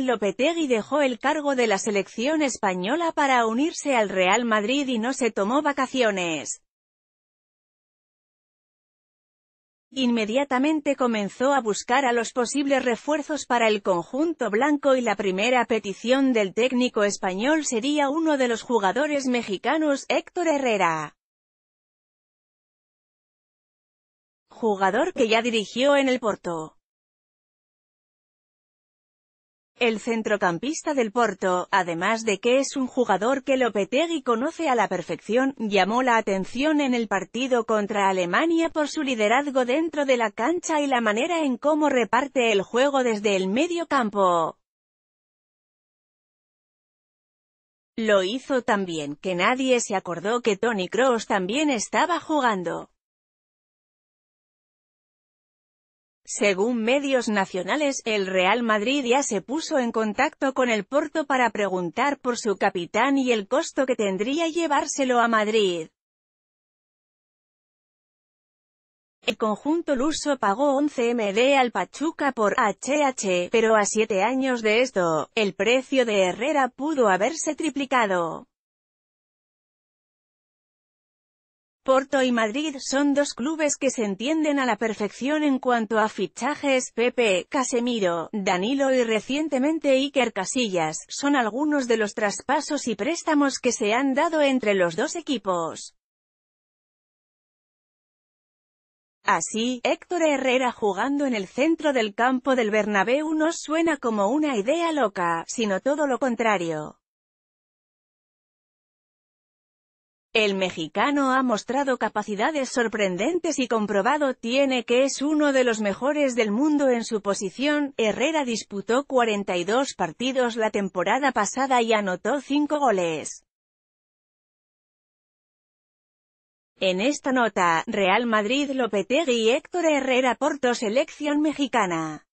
Lopetegui dejó el cargo de la selección española para unirse al Real Madrid y no se tomó vacaciones. Inmediatamente comenzó a buscar a los posibles refuerzos para el conjunto blanco y la primera petición del técnico español sería uno de los jugadores mexicanos Héctor Herrera. Jugador que ya dirigió en el Porto el centrocampista del Porto, además de que es un jugador que Lopetegui conoce a la perfección, llamó la atención en el partido contra Alemania por su liderazgo dentro de la cancha y la manera en cómo reparte el juego desde el medio campo. Lo hizo tan bien que nadie se acordó que Tony Cross también estaba jugando. Según medios nacionales, el Real Madrid ya se puso en contacto con el Porto para preguntar por su capitán y el costo que tendría llevárselo a Madrid. El conjunto luso pagó 11 MD al Pachuca por HH, pero a siete años de esto, el precio de Herrera pudo haberse triplicado. Porto y Madrid son dos clubes que se entienden a la perfección en cuanto a fichajes, Pepe, Casemiro, Danilo y recientemente Iker Casillas, son algunos de los traspasos y préstamos que se han dado entre los dos equipos. Así, Héctor Herrera jugando en el centro del campo del Bernabéu no suena como una idea loca, sino todo lo contrario. El mexicano ha mostrado capacidades sorprendentes y comprobado tiene que es uno de los mejores del mundo en su posición. Herrera disputó 42 partidos la temporada pasada y anotó 5 goles. En esta nota, Real Madrid Lopetegui y Héctor Herrera Porto Selección Mexicana.